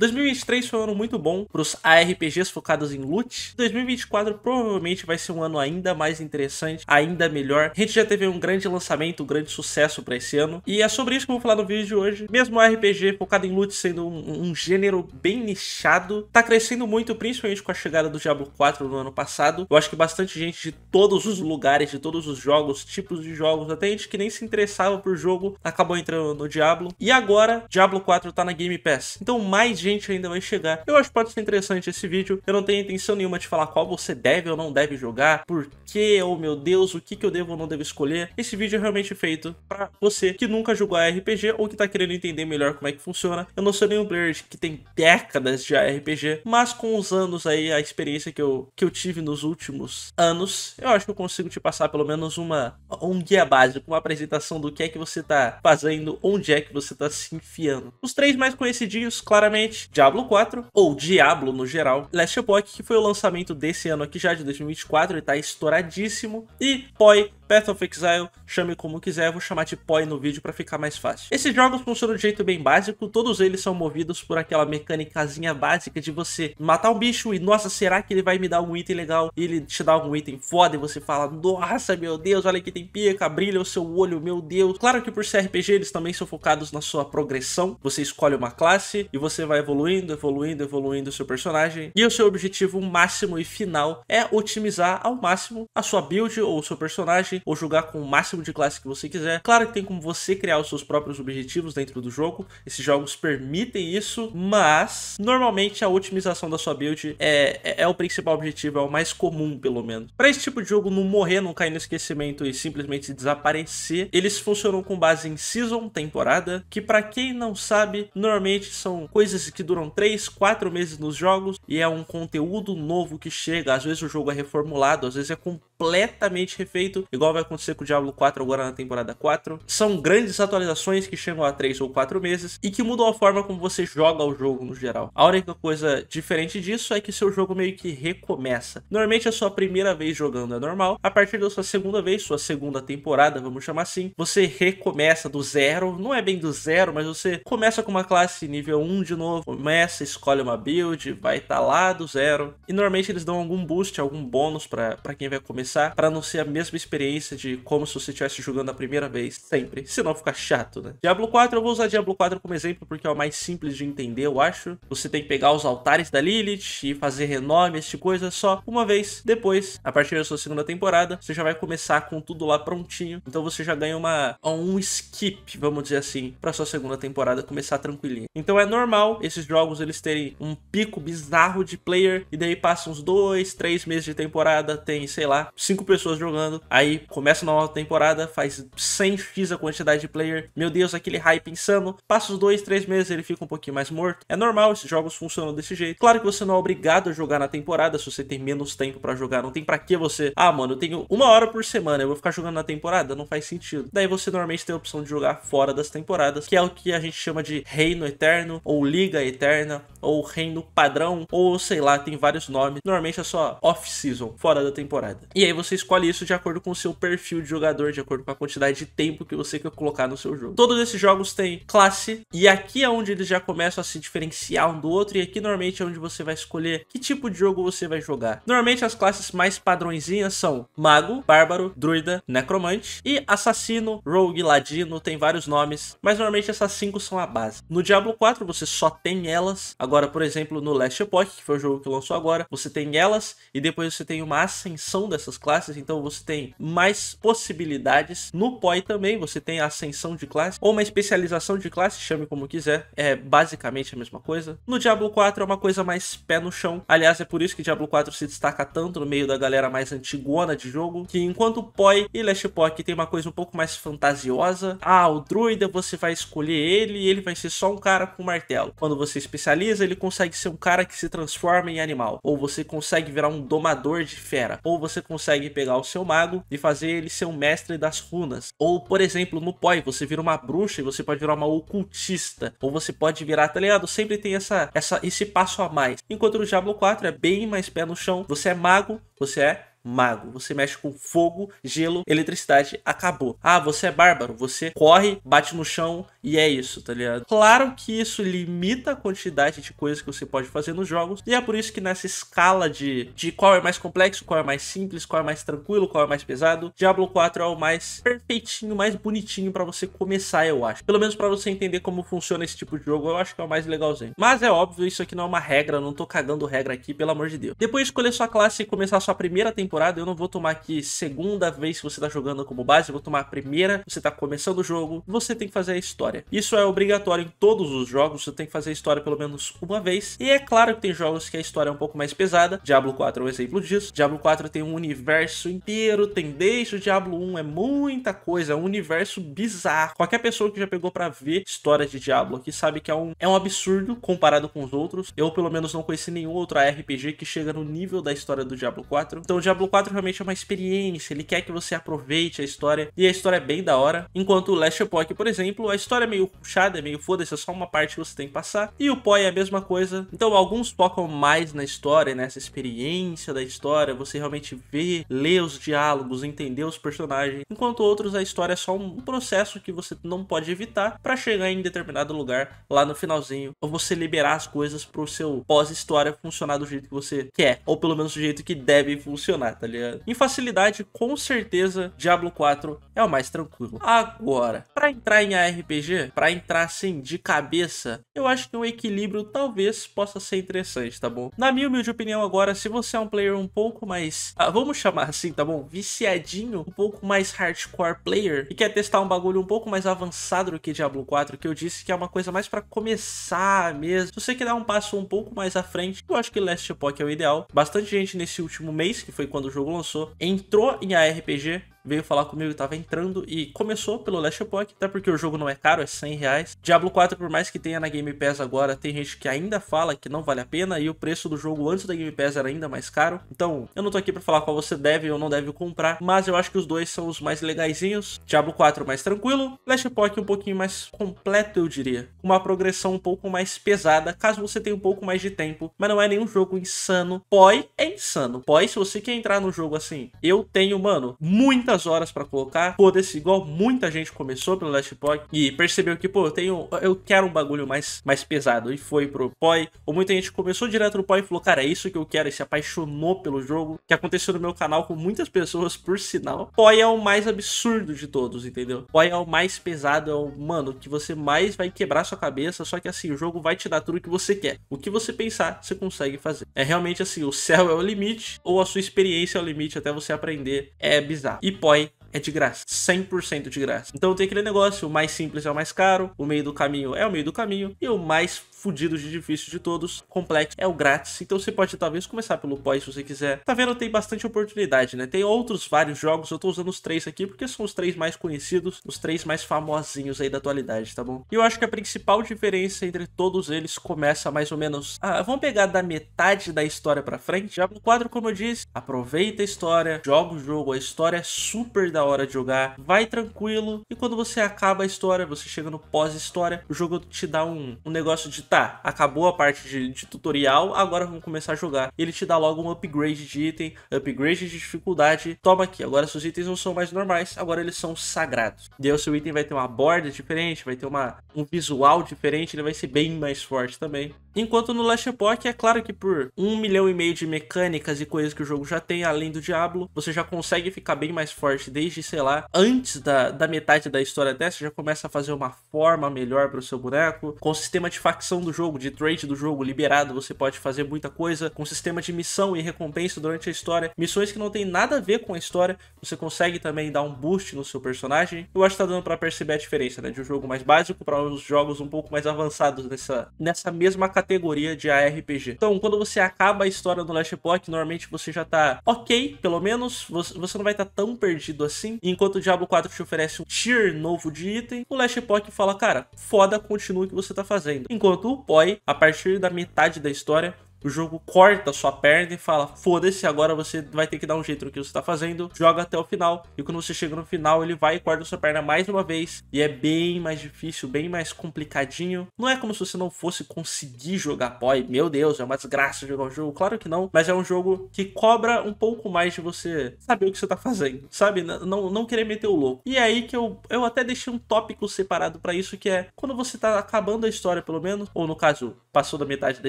2023 foi um ano muito bom para os ARPGs focados em loot. 2024 provavelmente vai ser um ano ainda mais interessante, ainda melhor. A gente já teve um grande lançamento, um grande sucesso para esse ano. E é sobre isso que eu vou falar no vídeo de hoje. Mesmo o RPG focado em loot sendo um, um gênero bem nichado, tá crescendo muito, principalmente com a chegada do Diablo 4 no ano passado. Eu acho que bastante gente de todos os lugares, de todos os jogos, tipos de jogos, até gente que nem se interessava por jogo, acabou entrando no Diablo. E agora, Diablo 4 tá na Game Pass. Então mais gente gente ainda vai chegar. Eu acho que pode ser interessante esse vídeo. Eu não tenho intenção nenhuma de falar qual você deve ou não deve jogar, por que, oh meu Deus, o que, que eu devo ou não devo escolher. Esse vídeo é realmente feito para você que nunca jogou RPG ou que tá querendo entender melhor como é que funciona. Eu não sou nenhum player que tem décadas de RPG, mas com os anos aí, a experiência que eu, que eu tive nos últimos anos, eu acho que eu consigo te passar pelo menos uma, um guia básico, uma apresentação do que é que você tá fazendo, onde é que você tá se enfiando. Os três mais conhecidinhos, claramente, Diablo 4, ou Diablo no geral, Last Epoch, que foi o lançamento desse ano aqui já, de 2024, e tá estouradíssimo, e Poi, Path of Exile, chame como quiser, vou chamar de POI no vídeo para ficar mais fácil. Esses jogos funcionam de jeito bem básico, todos eles são movidos por aquela mecânicazinha básica de você matar um bicho e, nossa, será que ele vai me dar um item legal? E ele te dá algum item foda e você fala, nossa, meu Deus, olha que tem pica, brilha o seu olho, meu Deus. Claro que por ser RPG eles também são focados na sua progressão, você escolhe uma classe e você vai evoluindo, evoluindo, evoluindo o seu personagem e o seu objetivo máximo e final é otimizar ao máximo a sua build ou o seu personagem ou jogar com o máximo de classe que você quiser. Claro que tem como você criar os seus próprios objetivos dentro do jogo, esses jogos permitem isso, mas normalmente a otimização da sua build é, é, é o principal objetivo, é o mais comum pelo menos. Para esse tipo de jogo não morrer, não cair no esquecimento e simplesmente desaparecer, eles funcionam com base em season, temporada, que para quem não sabe, normalmente são coisas que duram 3, 4 meses nos jogos e é um conteúdo novo que chega, às vezes o jogo é reformulado, às vezes é com completamente refeito, igual vai acontecer com o Diablo 4 agora na temporada 4. São grandes atualizações que chegam a 3 ou 4 meses e que mudam a forma como você joga o jogo no geral. A única coisa diferente disso é que seu jogo meio que recomeça. Normalmente a é sua primeira vez jogando é normal, a partir da sua segunda vez, sua segunda temporada, vamos chamar assim, você recomeça do zero, não é bem do zero, mas você começa com uma classe nível 1 de novo, começa, escolhe uma build, vai estar tá lá do zero. E normalmente eles dão algum boost, algum bônus para quem vai começar pensar para não ser a mesma experiência de como se você estivesse jogando a primeira vez, sempre. Senão fica chato, né? Diablo 4, eu vou usar Diablo 4 como exemplo porque é o mais simples de entender, eu acho. Você tem que pegar os altares da Lilith e fazer renome, esse tipo de coisa, só uma vez. Depois, a partir da sua segunda temporada, você já vai começar com tudo lá prontinho. Então você já ganha uma um skip, vamos dizer assim, para sua segunda temporada começar tranquilinho. Então é normal esses jogos eles terem um pico bizarro de player e daí passa uns dois, três meses de temporada, tem, sei lá, cinco pessoas jogando, aí começa uma nova temporada, faz 100x a quantidade de player, meu Deus, aquele hype insano, passa os dois, três meses ele fica um pouquinho mais morto, é normal, esses jogos funcionam desse jeito, claro que você não é obrigado a jogar na temporada, se você tem menos tempo para jogar, não tem para que você, ah mano, eu tenho uma hora por semana, eu vou ficar jogando na temporada, não faz sentido, daí você normalmente tem a opção de jogar fora das temporadas, que é o que a gente chama de Reino Eterno, ou Liga Eterna, ou Reino Padrão, ou sei lá, tem vários nomes, normalmente é só off-season, fora da temporada, e aí é aí você escolhe isso de acordo com o seu perfil de jogador, de acordo com a quantidade de tempo que você quer colocar no seu jogo. Todos esses jogos têm classe, e aqui é onde eles já começam a se diferenciar um do outro, e aqui normalmente é onde você vai escolher que tipo de jogo você vai jogar. Normalmente as classes mais padrõezinhas são Mago, Bárbaro, Druida, Necromante e Assassino, Rogue, Ladino, tem vários nomes, mas normalmente essas cinco são a base. No Diablo 4 você só tem elas, agora por exemplo no Last Epoch, que foi o jogo que lançou agora, você tem elas e depois você tem uma ascensão dessas classes, então você tem mais possibilidades. No POI também você tem ascensão de classe ou uma especialização de classe, chame como quiser, é basicamente a mesma coisa. No Diablo 4 é uma coisa mais pé no chão. Aliás, é por isso que Diablo 4 se destaca tanto no meio da galera mais antigona de jogo, que enquanto POI e Last Pock tem uma coisa um pouco mais fantasiosa. Ah, o druida você vai escolher ele e ele vai ser só um cara com martelo. Quando você especializa, ele consegue ser um cara que se transforma em animal, ou você consegue virar um domador de fera, ou você consegue consegue pegar o seu mago e fazer ele ser um mestre das runas. Ou, por exemplo, no POI, você vira uma bruxa e você pode virar uma ocultista. Ou você pode virar, tá ligado? Sempre tem essa, essa, esse passo a mais. Enquanto no Diablo 4 é bem mais pé no chão. Você é mago, você é mago. Você mexe com fogo, gelo, eletricidade, acabou. Ah, você é bárbaro, você corre, bate no chão e é isso, tá ligado? Claro que isso limita a quantidade de coisas que você pode fazer nos jogos, e é por isso que nessa escala de, de qual é mais complexo, qual é mais simples, qual é mais tranquilo, qual é mais pesado, Diablo 4 é o mais perfeitinho, mais bonitinho para você começar, eu acho. Pelo menos para você entender como funciona esse tipo de jogo, eu acho que é o mais legalzinho. Mas é óbvio, isso aqui não é uma regra, não tô cagando regra aqui, pelo amor de Deus. Depois de escolher sua classe e começar sua primeira temporada, temporada, eu não vou tomar que segunda vez que você tá jogando como base, eu vou tomar a primeira, você tá começando o jogo, você tem que fazer a história. Isso é obrigatório em todos os jogos, você tem que fazer a história pelo menos uma vez. E é claro que tem jogos que a história é um pouco mais pesada, Diablo 4 é um exemplo disso. Diablo 4 tem um universo inteiro, tem desde o Diablo 1, é muita coisa, é um universo bizarro. Qualquer pessoa que já pegou para ver história de Diablo aqui sabe que é um, é um absurdo comparado com os outros. Eu, pelo menos, não conheci nenhum outro RPG que chega no nível da história do Diablo 4. Então, Diablo Diablo 4 realmente é uma experiência, ele quer que você aproveite a história, e a história é bem da hora. Enquanto o Last Epoch, por exemplo, a história é meio puxada, é meio foda-se, é só uma parte que você tem que passar, e o POI é a mesma coisa. Então alguns focam mais na história, nessa experiência da história, você realmente vê, lê os diálogos, entender os personagens, enquanto outros a história é só um processo que você não pode evitar para chegar em determinado lugar lá no finalzinho, ou você liberar as coisas pro seu pós-história funcionar do jeito que você quer, ou pelo menos do jeito que deve funcionar tá ligado? Em facilidade, com certeza, Diablo 4 é o mais tranquilo. Agora, para entrar em ARPG, para entrar assim de cabeça, eu acho que um equilíbrio talvez possa ser interessante, tá bom? Na minha humilde opinião agora, se você é um player um pouco mais, ah, vamos chamar assim, tá bom? Viciadinho, um pouco mais hardcore player e quer testar um bagulho um pouco mais avançado do que Diablo 4, que eu disse que é uma coisa mais para começar mesmo. Se você quer dar um passo um pouco mais à frente, eu acho que Last Epoch é o ideal. Bastante gente nesse último mês, que foi quando quando o jogo lançou, entrou em ARPG veio falar comigo, tava entrando e começou pelo Last Epoch, até porque o jogo não é caro, é 100 reais. Diablo 4, por mais que tenha na Game Pass agora, tem gente que ainda fala que não vale a pena e o preço do jogo antes da Game Pass era ainda mais caro. Então, eu não tô aqui pra falar qual você deve ou não deve comprar, mas eu acho que os dois são os mais legaisinhos. Diablo 4 mais tranquilo, Last Epoch um pouquinho mais completo, eu diria. Uma progressão um pouco mais pesada, caso você tenha um pouco mais de tempo, mas não é nenhum jogo insano. Poi é insano. Poi, se você quer entrar no jogo assim, eu tenho, mano, muita muitas horas para colocar. Foda-se, igual muita gente começou pelo Last Boy e percebeu que, pô, eu tenho. Eu quero um bagulho mais, mais pesado. E foi pro Poi. Ou muita gente começou direto no Poi e falou, cara, é isso que eu quero. E se apaixonou pelo jogo. Que aconteceu no meu canal com muitas pessoas, por sinal. Poi é o mais absurdo de todos, entendeu? Poi é o mais pesado, é o, mano, que você mais vai quebrar sua cabeça. Só que assim, o jogo vai te dar tudo que você quer. O que você pensar, você consegue fazer. É realmente assim, o céu é o limite, ou a sua experiência é o limite até você aprender. É bizarro. E Boy. é de graça. 100% de graça. Então tem aquele negócio, o mais simples é o mais caro, o meio do caminho é o meio do caminho, e o mais fudido de difícil de todos, complexo, é o grátis. Então você pode talvez começar pelo pós se você quiser. Tá vendo? Tem bastante oportunidade, né? Tem outros vários jogos, eu tô usando os três aqui porque são os três mais conhecidos, os três mais famosinhos aí da atualidade, tá bom? E eu acho que a principal diferença entre todos eles começa mais ou menos. Ah, vamos pegar da metade da história pra frente. Já no quadro, como eu disse, aproveita a história, joga o jogo. A história é super da da hora de jogar, vai tranquilo. E quando você acaba a história, você chega no pós-história, o jogo te dá um, um negócio de tá, acabou a parte de, de tutorial, agora vamos começar a jogar. ele te dá logo um upgrade de item, upgrade de dificuldade. Toma aqui, agora seus itens não são mais normais, agora eles são sagrados. E o seu item vai ter uma borda diferente, vai ter uma, um visual diferente, ele vai ser bem mais forte também. Enquanto no Last Epoch, é claro que por um milhão e meio de mecânicas e coisas que o jogo já tem, além do Diablo, você já consegue ficar bem mais forte desde desde, sei lá, antes da, da metade da história dessa, já começa a fazer uma forma melhor para o seu boneco. Com o sistema de facção do jogo, de trade do jogo liberado, você pode fazer muita coisa. Com o sistema de missão e recompensa durante a história, missões que não tem nada a ver com a história, você consegue também dar um boost no seu personagem. Eu acho que tá dando para perceber a diferença, né? De um jogo mais básico para os jogos um pouco mais avançados nessa, nessa mesma categoria de ARPG. Então, quando você acaba a história do Last Epoch, normalmente você já tá ok, pelo menos, você não vai estar tá tão perdido assim assim. Enquanto o Diablo 4 te oferece um tier novo de item, o Last Epoch fala, cara, foda, continue o que você tá fazendo. Enquanto o Poi, a partir da metade da história, o jogo corta sua perna e fala: foda-se, agora você vai ter que dar um jeito no que você está fazendo, joga até o final. E quando você chega no final, ele vai e corta sua perna mais uma vez. E é bem mais difícil, bem mais complicadinho. Não é como se você não fosse conseguir jogar POI. Meu Deus, é uma desgraça jogar um jogo. Claro que não, mas é um jogo que cobra um pouco mais de você saber o que você está fazendo, sabe? Não, não querer meter o louco. E é aí que eu, eu até deixei um tópico separado para isso, que é quando você está acabando a história, pelo menos, ou no caso, passou da metade da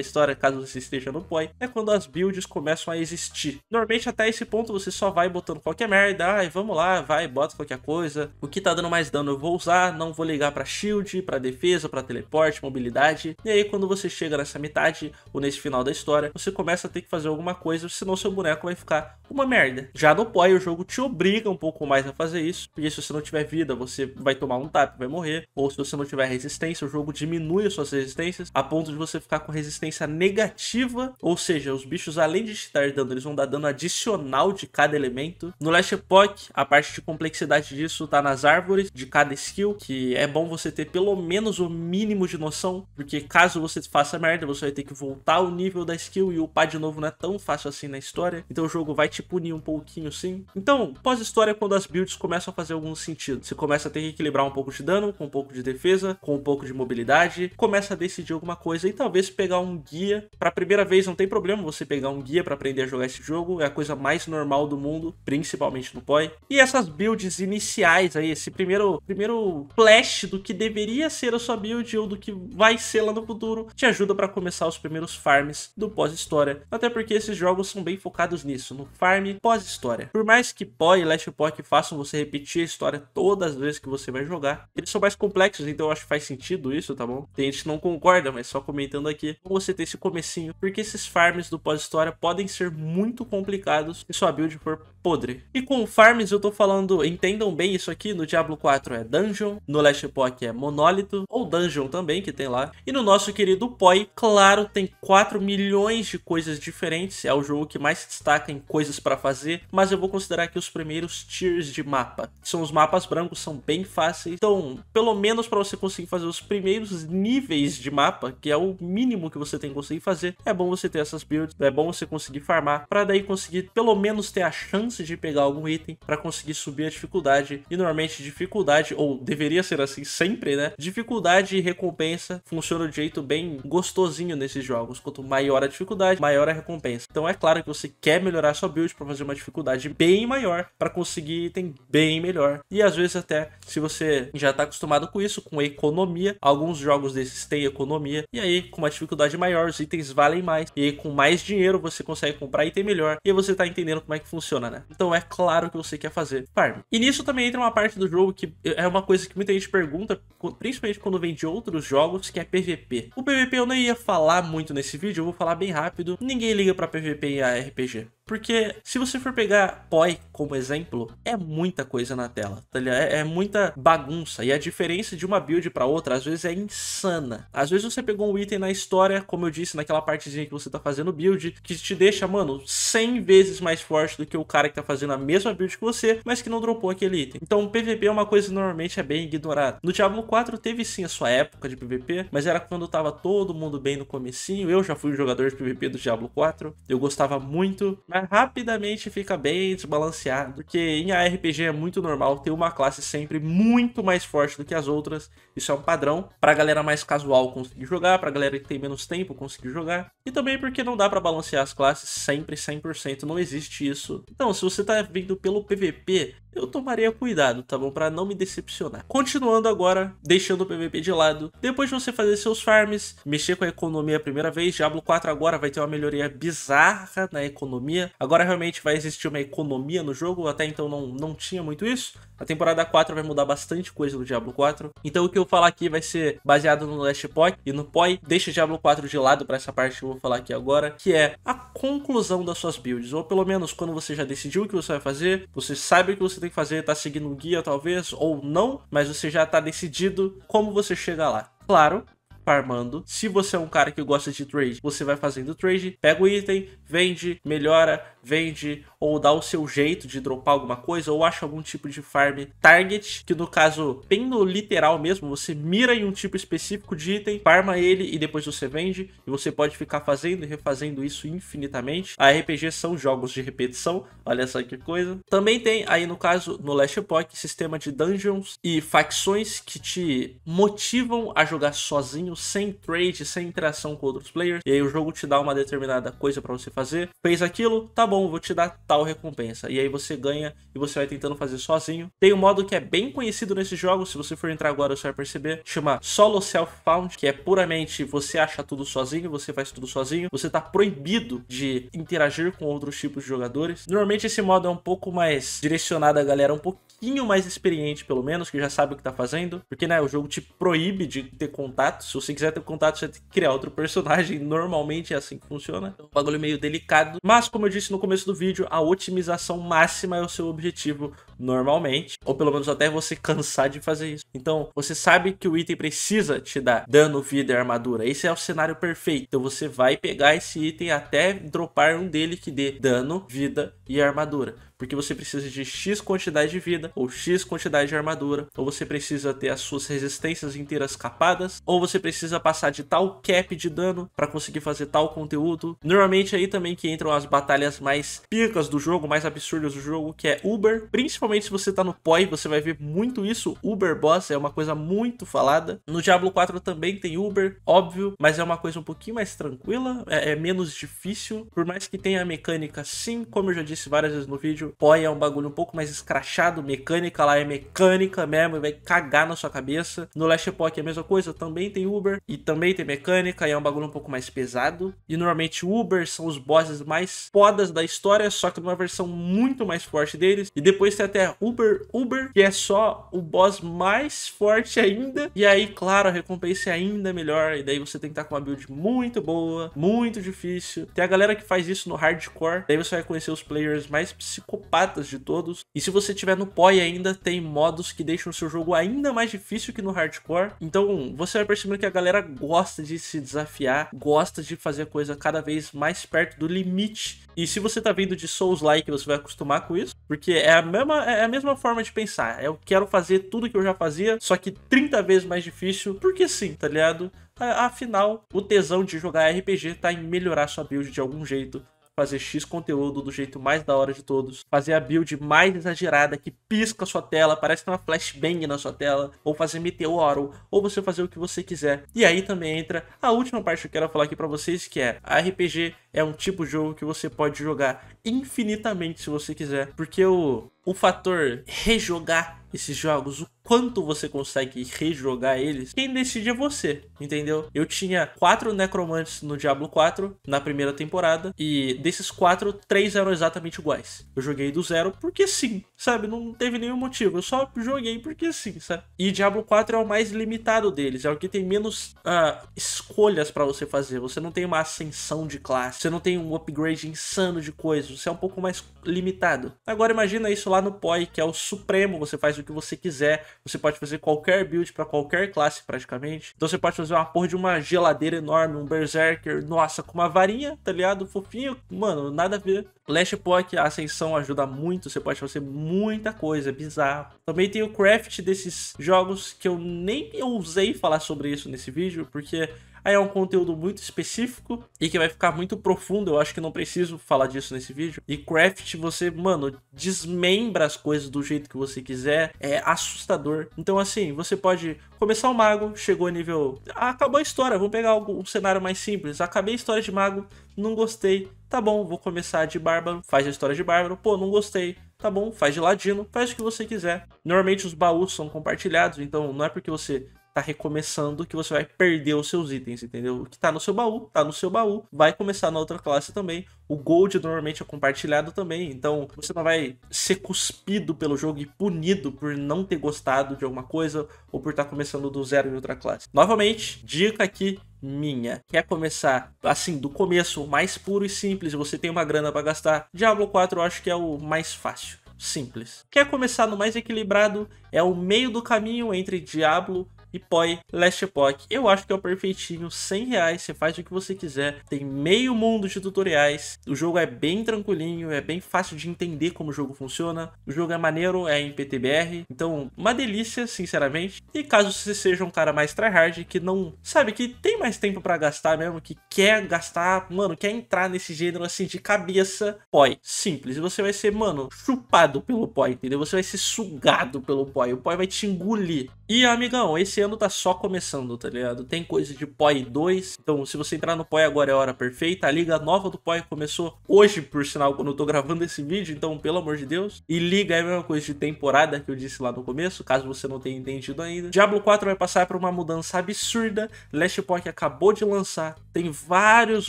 história, caso você esteja no Poi, é quando as builds começam a existir. Normalmente até esse ponto você só vai botando qualquer merda, ai, vamos lá, vai, bota qualquer coisa. O que tá dando mais dano eu vou usar, não vou ligar para shield, para defesa, para teleporte, mobilidade. E aí quando você chega nessa metade ou nesse final da história, você começa a ter que fazer alguma coisa, senão seu boneco vai ficar uma merda. Já no Poi o jogo te obriga um pouco mais a fazer isso, porque se você não tiver vida, você vai tomar um tap, vai morrer, ou se você não tiver resistência, o jogo diminui as suas resistências a ponto de você você ficar com resistência negativa, ou seja, os bichos além de te dar dano, eles vão dar dano adicional de cada elemento. No Last Epoch, a parte de complexidade disso tá nas árvores de cada skill, que é bom você ter pelo menos o mínimo de noção, porque caso você faça merda, você vai ter que voltar o nível da skill e upar de novo não é tão fácil assim na história, então o jogo vai te punir um pouquinho sim. Então, pós-história é quando as builds começam a fazer algum sentido. Você começa a ter que equilibrar um pouco de dano, com um pouco de defesa, com um pouco de mobilidade, começa a decidir alguma coisa, então talvez pegar um guia. Para a primeira vez não tem problema você pegar um guia para aprender a jogar esse jogo, é a coisa mais normal do mundo, principalmente no POI. E essas builds iniciais aí, esse primeiro, primeiro flash do que deveria ser a sua build ou do que vai ser lá no futuro, te ajuda para começar os primeiros farms do pós-história. Até porque esses jogos são bem focados nisso, no farm pós-história. Por mais que POI e Last que façam você repetir a história todas as vezes que você vai jogar, eles são mais complexos, então eu acho que faz sentido isso, tá bom? Tem gente que não concorda, mas só comenta comentando aqui, você ter esse comecinho, porque esses farms do pós-história podem ser muito complicados se sua build for podre. E com farms eu tô falando, entendam bem isso aqui, no Diablo 4 é Dungeon, no Last Epoch é Monólito, ou Dungeon também, que tem lá. E no nosso querido POI, claro, tem 4 milhões de coisas diferentes, é o jogo que mais se destaca em coisas para fazer, mas eu vou considerar aqui os primeiros tiers de mapa. São os mapas brancos, são bem fáceis, então pelo menos para você conseguir fazer os primeiros níveis de mapa, que é o mínimo que você tem que conseguir fazer, é bom você ter essas builds, é bom você conseguir farmar, para daí conseguir pelo menos ter a chance de pegar algum item para conseguir subir a dificuldade. E normalmente dificuldade, ou deveria ser assim sempre, né? Dificuldade e recompensa funciona de jeito bem gostosinho nesses jogos. Quanto maior a dificuldade, maior a recompensa. Então é claro que você quer melhorar sua build para fazer uma dificuldade bem maior, para conseguir item bem melhor. E às vezes até se você já está acostumado com isso, com economia, alguns jogos desses têm economia, e aí com uma dificuldade maior, os itens valem mais, e com mais dinheiro você consegue comprar item melhor, e você tá entendendo como é que funciona, né? Então é claro que você quer fazer farm. E nisso também entra uma parte do jogo que é uma coisa que muita gente pergunta, principalmente quando vem de outros jogos, que é PVP. O PVP eu não ia falar muito nesse vídeo, eu vou falar bem rápido, ninguém liga pra PVP a RPG. Porque se você for pegar POI como exemplo, é muita coisa na tela, tá é, é, muita bagunça. E a diferença de uma build para outra, às vezes, é insana. Às vezes você pegou um item na história, como eu disse, naquela partezinha que você tá fazendo build, que te deixa, mano, 100 vezes mais forte do que o cara que tá fazendo a mesma build que você, mas que não dropou aquele item. Então, PVP é uma coisa que normalmente é bem ignorada. No Diablo 4 teve sim a sua época de PVP, mas era quando tava todo mundo bem no comecinho. Eu já fui um jogador de PVP do Diablo 4, eu gostava muito, mas rapidamente fica bem desbalanceado, porque em ARPG é muito normal ter uma classe sempre muito mais forte do que as outras, isso é um padrão, a galera mais casual conseguir jogar, a galera que tem menos tempo conseguir jogar, e também porque não dá para balancear as classes sempre 100%, não existe isso. Então, se você tá vindo pelo PVP, eu tomaria cuidado, tá bom? Pra não me decepcionar. Continuando agora, deixando o PVP de lado, depois de você fazer seus farms, mexer com a economia a primeira vez, Diablo 4 agora vai ter uma melhoria bizarra na economia. Agora realmente vai existir uma economia no jogo, até então não, não tinha muito isso. A temporada 4 vai mudar bastante coisa do Diablo 4. Então o que eu falar aqui vai ser baseado no Last Epoch e no POI. Deixa o Diablo 4 de lado para essa parte que eu vou falar aqui agora, que é a conclusão das suas builds. Ou pelo menos quando você já decidiu o que você vai fazer, você sabe o que você tem que fazer, tá seguindo um guia talvez, ou não, mas você já tá decidido como você chega lá. Claro, farmando. Se você é um cara que gosta de trade, você vai fazendo trade, pega o item, vende, melhora, vende ou dá o seu jeito de dropar alguma coisa ou acha algum tipo de farm target, que no caso, bem no literal mesmo, você mira em um tipo específico de item, farma ele e depois você vende e você pode ficar fazendo e refazendo isso infinitamente. A RPG são jogos de repetição, olha só que coisa. Também tem aí no caso no Last Epoch sistema de dungeons e facções que te motivam a jogar sozinho, sem trade, sem interação com outros players. E aí o jogo te dá uma determinada coisa para você fazer. Fez aquilo, tá bom, vou te dar tal recompensa. E aí você ganha e você vai tentando fazer sozinho. Tem um modo que é bem conhecido nesse jogo, se você for entrar agora você vai perceber, chama Solo Self Found, que é puramente você acha tudo sozinho, você faz tudo sozinho, você tá proibido de interagir com outros tipos de jogadores. Normalmente esse modo é um pouco mais direcionado à galera um pouquinho mais experiente, pelo menos, que já sabe o que tá fazendo, porque né, o jogo te proíbe de ter contato, se você quiser ter contato você tem que criar outro personagem, normalmente é assim que funciona. É um bagulho meio delicado, mas como eu disse no começo do vídeo, a otimização máxima é o seu objetivo normalmente, ou pelo menos até você cansar de fazer isso. Então, você sabe que o item precisa te dar dano, vida e armadura. Esse é o cenário perfeito. Então, você vai pegar esse item até dropar um dele que dê dano, vida e armadura porque você precisa de X quantidade de vida ou X quantidade de armadura, ou você precisa ter as suas resistências inteiras capadas, ou você precisa passar de tal cap de dano para conseguir fazer tal conteúdo. Normalmente é aí também que entram as batalhas mais picas do jogo, mais absurdas do jogo, que é Uber. Principalmente se você tá no POI, você vai ver muito isso. Uber Boss é uma coisa muito falada. No Diablo 4 também tem Uber, óbvio, mas é uma coisa um pouquinho mais tranquila, é, é menos difícil, por mais que tenha a mecânica sim, como eu já disse várias vezes no vídeo, bagulho. Poi é um bagulho um pouco mais escrachado, mecânica lá é mecânica mesmo, e vai cagar na sua cabeça. No Last Epoch é a mesma coisa, também tem Uber e também tem mecânica, e é um bagulho um pouco mais pesado. E normalmente Uber são os bosses mais podas da história, só que numa versão muito mais forte deles. E depois tem até Uber Uber, que é só o boss mais forte ainda. E aí, claro, a recompensa é ainda melhor, e daí você tem que estar tá com uma build muito boa, muito difícil. Tem a galera que faz isso no hardcore, daí você vai conhecer os players mais psicopatas patas de todos. E se você tiver no POI ainda, tem modos que deixam o seu jogo ainda mais difícil que no hardcore. Então você vai percebendo que a galera gosta de se desafiar, gosta de fazer a coisa cada vez mais perto do limite. E se você tá vindo de Souls-like, você vai acostumar com isso, porque é a, mesma, é a mesma forma de pensar. Eu quero fazer tudo que eu já fazia, só que 30 vezes mais difícil, porque sim, tá ligado? Afinal, o tesão de jogar RPG tá em melhorar sua build de algum jeito, fazer X conteúdo do jeito mais da hora de todos, fazer a build mais exagerada que pisca a sua tela, parece que tem uma flashbang na sua tela, ou fazer meteoro, ou você fazer o que você quiser. E aí também entra a última parte que eu quero falar aqui para vocês, que é a RPG é um tipo de jogo que você pode jogar infinitamente se você quiser, porque o, o fator rejogar esses jogos, o quanto você consegue rejogar eles, quem decide é você, entendeu? Eu tinha quatro necromantes no Diablo 4 na primeira temporada, e desses quatro, três eram exatamente iguais. Eu joguei do zero porque sim, sabe? Não teve nenhum motivo, eu só joguei porque sim, sabe? E Diablo 4 é o mais limitado deles, é o que tem menos uh, escolhas para você fazer, você não tem uma ascensão de classe você não tem um upgrade insano de coisas, você é um pouco mais limitado. Agora imagina isso lá no POI, que é o supremo, você faz o que você quiser, você pode fazer qualquer build para qualquer classe praticamente. Então você pode fazer uma porra de uma geladeira enorme, um berserker, nossa, com uma varinha, tá ligado? Fofinho, mano, nada a ver. Lash Pock, a ascensão ajuda muito, você pode fazer muita coisa, é bizarro. Também tem o craft desses jogos que eu nem usei falar sobre isso nesse vídeo, porque Aí é um conteúdo muito específico e que vai ficar muito profundo. Eu acho que não preciso falar disso nesse vídeo. E craft, você, mano, desmembra as coisas do jeito que você quiser. É assustador. Então, assim, você pode começar o um mago, chegou a nível. Ah, acabou a história, vou pegar um cenário mais simples. Acabei a história de mago, não gostei. Tá bom, vou começar de bárbaro, faz a história de bárbaro. Pô, não gostei tá bom, faz de ladino, faz o que você quiser. Normalmente os baús são compartilhados, então não é porque você tá recomeçando, que você vai perder os seus itens, entendeu? O que tá no seu baú, tá no seu baú, vai começar na outra classe também. O gold normalmente é compartilhado também, então você não vai ser cuspido pelo jogo e punido por não ter gostado de alguma coisa ou por estar tá começando do zero em outra classe. Novamente, dica aqui minha. Quer começar assim, do começo, mais puro e simples, você tem uma grana para gastar, Diablo 4 eu acho que é o mais fácil simples. Quer começar no mais equilibrado? É o meio do caminho entre Diablo e Poi, Last Epoch. Eu acho que é o perfeitinho, 100 reais, você faz o que você quiser. Tem meio mundo de tutoriais, o jogo é bem tranquilinho, é bem fácil de entender como o jogo funciona. O jogo é maneiro, é em PTBR, então uma delícia, sinceramente. E caso você seja um cara mais tryhard, que não, sabe, que tem mais tempo para gastar mesmo, que quer gastar, mano, quer entrar nesse gênero assim de cabeça, Poi, simples. E você vai ser, mano, chupado pelo Poi, entendeu? Você vai ser sugado pelo Poi, o Poi vai te engolir. E, amigão, esse ano tá só começando, tá ligado? Tem coisa de POI 2, então se você entrar no POI agora é a hora perfeita. A liga nova do POI começou hoje, por sinal, quando eu tô gravando esse vídeo, então pelo amor de Deus. E liga é a mesma coisa de temporada que eu disse lá no começo, caso você não tenha entendido ainda. Diablo 4 vai passar por uma mudança absurda. Last Pock acabou de lançar, tem vários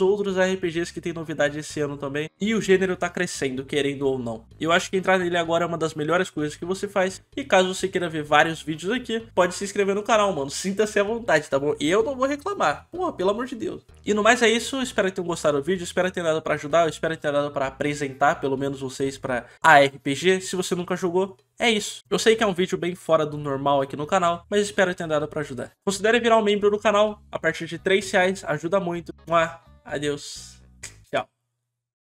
outros RPGs que tem novidade esse ano também. E o gênero tá crescendo, querendo ou não. Eu acho que entrar nele agora é uma das melhores coisas que você faz. E caso você queira ver vários vídeos aqui, pode se inscrever no canal mano. Sinta-se à vontade, tá bom? Eu não vou reclamar. Pô, pelo amor de Deus. E no mais é isso. Espero que tenham gostado do vídeo. Espero que tenha dado pra ajudar. Espero que tenha dado pra apresentar, pelo menos vocês, pra ARPG. Se você nunca jogou, é isso. Eu sei que é um vídeo bem fora do normal aqui no canal, mas espero que tenha dado pra ajudar. Considere virar um membro do canal. A partir de 3 reais ajuda muito. Um adeus.